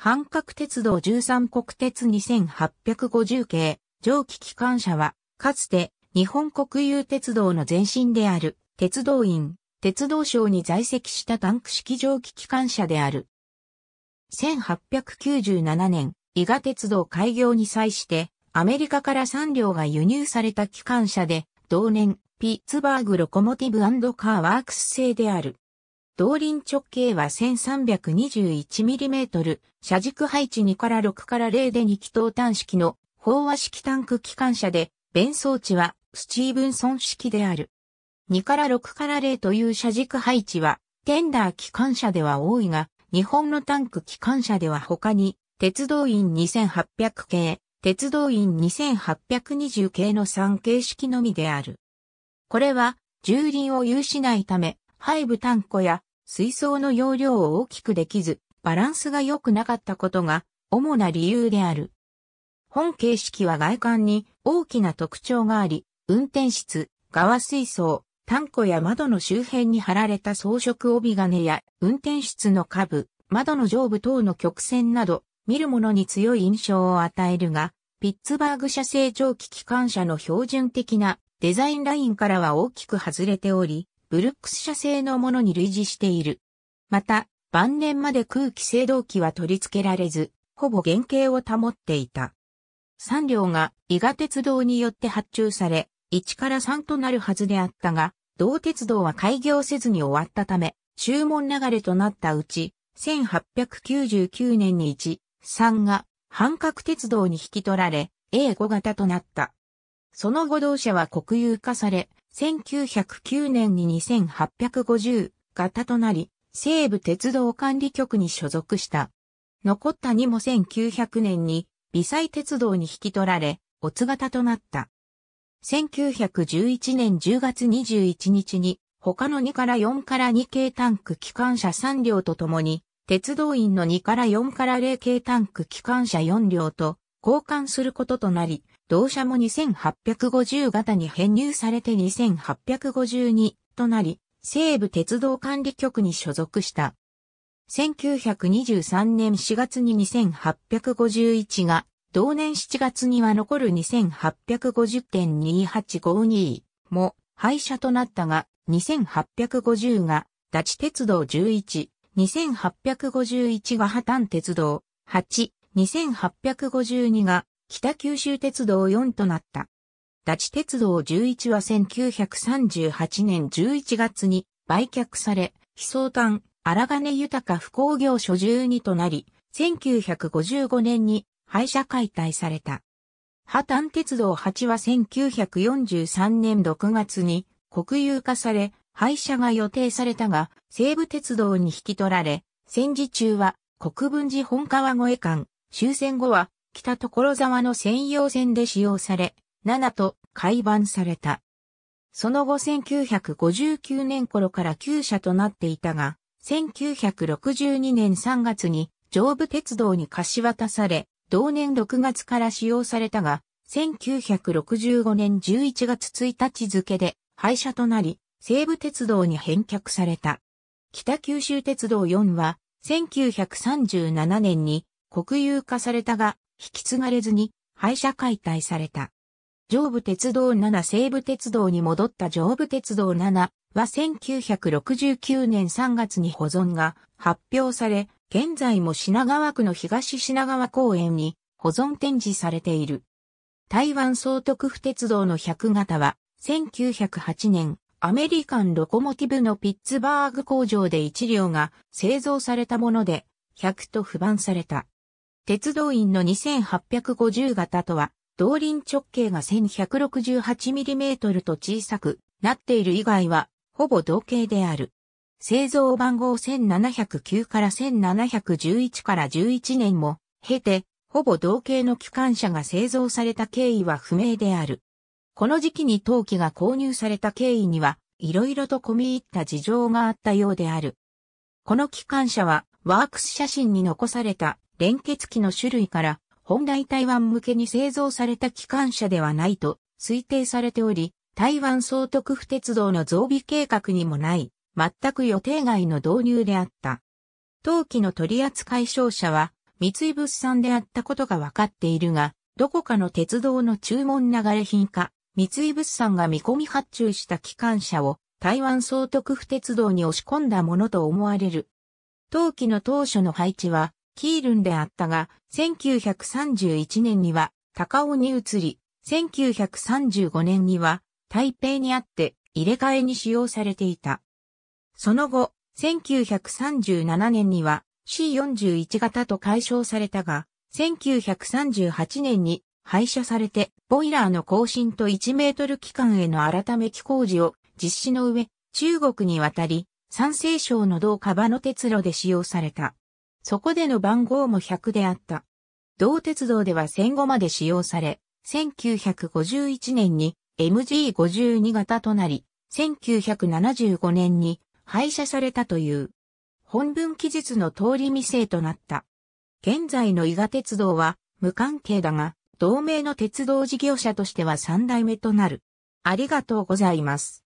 半角鉄道13国鉄2850系、蒸気機関車は、かつて日本国有鉄道の前身である、鉄道院、鉄道省に在籍したタンク式蒸気機関車である。1897年、伊賀鉄道開業に際して、アメリカから3両が輸入された機関車で、同年、ピッツバーグロコモティブカーワークス製である。動輪直径は 1321mm、車軸配置2から6から0で2気筒端式の飽和式タンク機関車で、弁装置はスチーブンソン式である。2から6から0という車軸配置は、テンダー機関車では多いが、日本のタンク機関車では他に、鉄道員2800系、鉄道員2820系の3形式のみである。これは、重輪を有しないため、背部タンクや水槽の容量を大きくできず、バランスが良くなかったことが主な理由である。本形式は外観に大きな特徴があり、運転室、側水槽、タンコや窓の周辺に貼られた装飾帯金や運転室の下部、窓の上部等の曲線など、見るものに強い印象を与えるが、ピッツバーグ社製蒸気機関車の標準的なデザインラインからは大きく外れており、ブルックス社製のものに類似している。また、晩年まで空気制動機は取り付けられず、ほぼ原型を保っていた。3両が伊賀鉄道によって発注され、1から3となるはずであったが、同鉄道は開業せずに終わったため、注文流れとなったうち、1899年に1、3が半角鉄道に引き取られ、A5 型となった。その後同社は国有化され、1909年に2850型となり、西部鉄道管理局に所属した。残った2も1900年に、微細鉄道に引き取られ、オツ型となった。1911年10月21日に、他の2から4から2系タンク機関車3両とともに、鉄道員の2から4から0系タンク機関車4両と交換することとなり、同社も2850型に編入されて2852となり、西部鉄道管理局に所属した。1923年4月に2851が、同年7月には残る2850.2852も廃車となったが、2850が、ダチ鉄道11、2851が破綻鉄道8、2852が北九州鉄道4となった。立ち鉄道11は1938年11月に売却され、悲壮炭、荒金豊不工業所12となり、1955年に廃車解体された。破綻鉄道8は1943年6月に国有化され、廃車が予定されたが、西武鉄道に引き取られ、戦時中は国分寺本川越間、終戦後は北所沢の専用線で使用され、7と改版された。その後1959年頃から旧車となっていたが、1962年3月に上部鉄道に貸し渡され、同年6月から使用されたが、1965年11月1日付で廃車となり、西武鉄道に返却された。北九州鉄道4は、1937年に国有化されたが、引き継がれずに廃車解体された。上部鉄道7西部鉄道に戻った上部鉄道7は1969年3月に保存が発表され、現在も品川区の東品川公園に保存展示されている。台湾総督府鉄道の100型は1908年アメリカンロコモティブのピッツバーグ工場で1両が製造されたもので100と不番された。鉄道院の2850型とは、動輪直径が 1168mm と小さくなっている以外は、ほぼ同型である。製造番号1709から1711から11年も経て、ほぼ同型の機関車が製造された経緯は不明である。この時期に陶器が購入された経緯には、いろいろと込み入った事情があったようである。この機関車は、ワークス写真に残された連結機の種類から、本来台湾向けに製造された機関車ではないと推定されており、台湾総督府鉄道の増備計画にもない、全く予定外の導入であった。当期の取扱商社は、三井物産であったことが分かっているが、どこかの鉄道の注文流れ品か、三井物産が見込み発注した機関車を台湾総督府鉄道に押し込んだものと思われる。当期の当初の配置は、キールンであったが、1931年には高尾に移り、1935年には台北にあって入れ替えに使用されていた。その後、1937年には C41 型と解消されたが、1938年に廃車されて、ボイラーの更新と1メートル期間への改め機工事を実施の上、中国に渡り、山西省の同カバの鉄路で使用された。そこでの番号も100であった。同鉄道では戦後まで使用され、1951年に MG52 型となり、1975年に廃車されたという、本文記述の通り未成となった。現在の伊賀鉄道は無関係だが、同盟の鉄道事業者としては3代目となる。ありがとうございます。